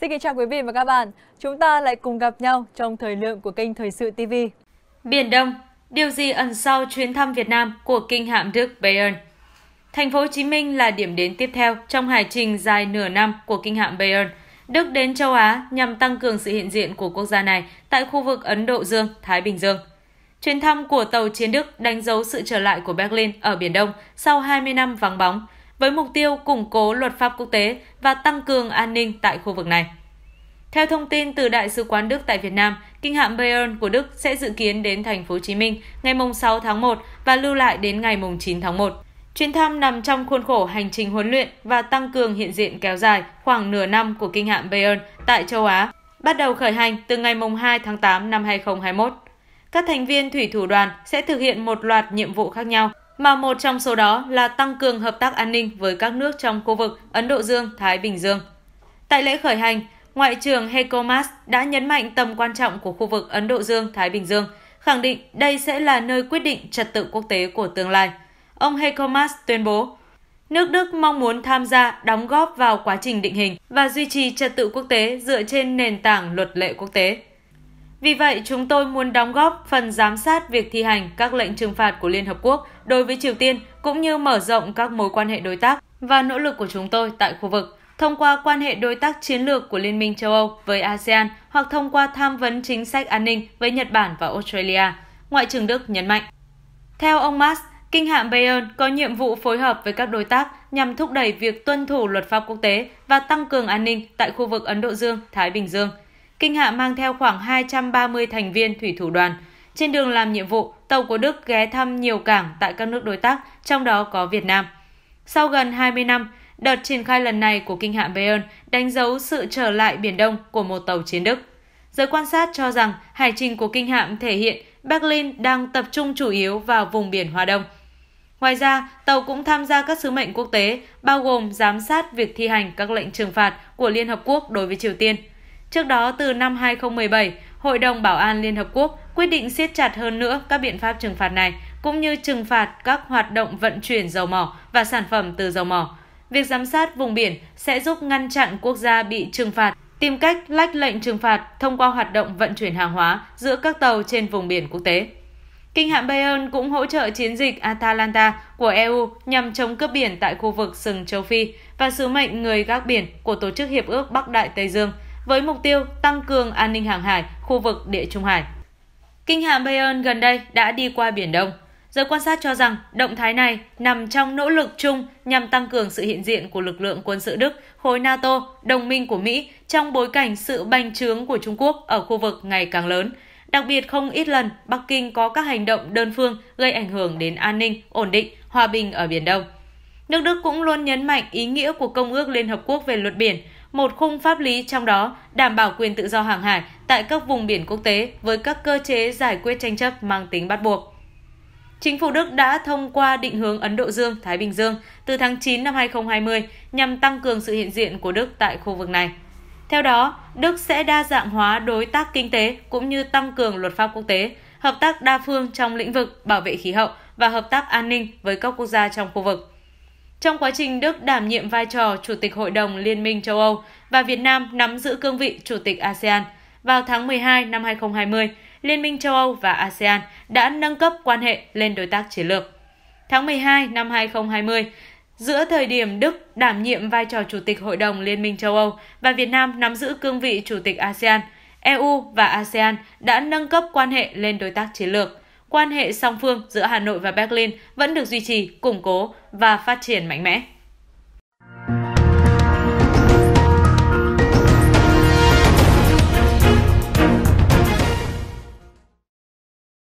Xin kính chào quý vị và các bạn. Chúng ta lại cùng gặp nhau trong thời lượng của kênh Thời sự TV. Biển Đông, điều gì ẩn sau chuyến thăm Việt Nam của kinh hạm Đức Bayern? Thành phố Hồ Chí Minh là điểm đến tiếp theo trong hải trình dài nửa năm của kinh hạm Bayern. Đức đến châu Á nhằm tăng cường sự hiện diện của quốc gia này tại khu vực Ấn Độ Dương, Thái Bình Dương. Chuyến thăm của tàu chiến Đức đánh dấu sự trở lại của Berlin ở Biển Đông sau 20 năm vắng bóng – với mục tiêu củng cố luật pháp quốc tế và tăng cường an ninh tại khu vực này. Theo thông tin từ Đại sứ quán Đức tại Việt Nam, kinh hạm Bayern của Đức sẽ dự kiến đến thành phố Hồ Chí Minh ngày 6 tháng 1 và lưu lại đến ngày 9 tháng 1. Chuyến thăm nằm trong khuôn khổ hành trình huấn luyện và tăng cường hiện diện kéo dài khoảng nửa năm của kinh hạm Bayern tại châu Á, bắt đầu khởi hành từ ngày 2 tháng 8 năm 2021. Các thành viên thủy thủ đoàn sẽ thực hiện một loạt nhiệm vụ khác nhau mà một trong số đó là tăng cường hợp tác an ninh với các nước trong khu vực Ấn Độ Dương, Thái Bình Dương. Tại lễ khởi hành, Ngoại trưởng Heiko Maas đã nhấn mạnh tầm quan trọng của khu vực Ấn Độ Dương, Thái Bình Dương, khẳng định đây sẽ là nơi quyết định trật tự quốc tế của tương lai. Ông Heiko Maas tuyên bố, nước Đức mong muốn tham gia đóng góp vào quá trình định hình và duy trì trật tự quốc tế dựa trên nền tảng luật lệ quốc tế. Vì vậy, chúng tôi muốn đóng góp phần giám sát việc thi hành các lệnh trừng phạt của Liên Hợp Quốc đối với Triều Tiên cũng như mở rộng các mối quan hệ đối tác và nỗ lực của chúng tôi tại khu vực thông qua quan hệ đối tác chiến lược của Liên minh châu Âu với ASEAN hoặc thông qua tham vấn chính sách an ninh với Nhật Bản và Australia, Ngoại trưởng Đức nhấn mạnh. Theo ông Mas, Kinh hạm Bayern có nhiệm vụ phối hợp với các đối tác nhằm thúc đẩy việc tuân thủ luật pháp quốc tế và tăng cường an ninh tại khu vực Ấn Độ Dương-Thái Bình Dương – Kinh Hạ mang theo khoảng 230 thành viên thủy thủ đoàn. Trên đường làm nhiệm vụ, tàu của Đức ghé thăm nhiều cảng tại các nước đối tác, trong đó có Việt Nam. Sau gần 20 năm, đợt triển khai lần này của Kinh Hạ Bayern đánh dấu sự trở lại Biển Đông của một tàu chiến Đức. Giới quan sát cho rằng hải trình của Kinh Hạm thể hiện Berlin đang tập trung chủ yếu vào vùng biển Hoa Đông. Ngoài ra, tàu cũng tham gia các sứ mệnh quốc tế, bao gồm giám sát việc thi hành các lệnh trừng phạt của Liên Hợp Quốc đối với Triều Tiên – Trước đó, từ năm 2017, Hội đồng Bảo an Liên Hợp Quốc quyết định siết chặt hơn nữa các biện pháp trừng phạt này, cũng như trừng phạt các hoạt động vận chuyển dầu mỏ và sản phẩm từ dầu mỏ. Việc giám sát vùng biển sẽ giúp ngăn chặn quốc gia bị trừng phạt tìm cách lách lệnh trừng phạt thông qua hoạt động vận chuyển hàng hóa giữa các tàu trên vùng biển quốc tế. Kinh hạm Bayern cũng hỗ trợ chiến dịch Atalanta của EU nhằm chống cướp biển tại khu vực sừng châu Phi và sứ mệnh người gác biển của Tổ chức Hiệp ước Bắc Đại Tây Dương – với mục tiêu tăng cường an ninh hàng hải khu vực Địa Trung Hải. Kinh hạm Bayern gần đây đã đi qua Biển Đông. Giới quan sát cho rằng động thái này nằm trong nỗ lực chung nhằm tăng cường sự hiện diện của lực lượng quân sự Đức, khối NATO, đồng minh của Mỹ trong bối cảnh sự bành trướng của Trung Quốc ở khu vực ngày càng lớn. Đặc biệt không ít lần Bắc Kinh có các hành động đơn phương gây ảnh hưởng đến an ninh, ổn định, hòa bình ở Biển Đông. Nước Đức cũng luôn nhấn mạnh ý nghĩa của Công ước Liên Hợp Quốc về luật biển, một khung pháp lý trong đó đảm bảo quyền tự do hàng hải tại các vùng biển quốc tế với các cơ chế giải quyết tranh chấp mang tính bắt buộc. Chính phủ Đức đã thông qua định hướng Ấn Độ Dương, Thái Bình Dương từ tháng 9 năm 2020 nhằm tăng cường sự hiện diện của Đức tại khu vực này. Theo đó, Đức sẽ đa dạng hóa đối tác kinh tế cũng như tăng cường luật pháp quốc tế, hợp tác đa phương trong lĩnh vực bảo vệ khí hậu và hợp tác an ninh với các quốc gia trong khu vực. Trong quá trình Đức đảm nhiệm vai trò Chủ tịch Hội đồng Liên minh châu Âu và Việt Nam nắm giữ cương vị Chủ tịch ASEAN, vào tháng 12 năm 2020, Liên minh châu Âu và ASEAN đã nâng cấp quan hệ lên đối tác chiến lược. Tháng 12 năm 2020, giữa thời điểm Đức đảm nhiệm vai trò Chủ tịch Hội đồng Liên minh châu Âu và Việt Nam nắm giữ cương vị Chủ tịch ASEAN, EU và ASEAN đã nâng cấp quan hệ lên đối tác chiến lược quan hệ song phương giữa Hà Nội và Berlin vẫn được duy trì, củng cố và phát triển mạnh mẽ.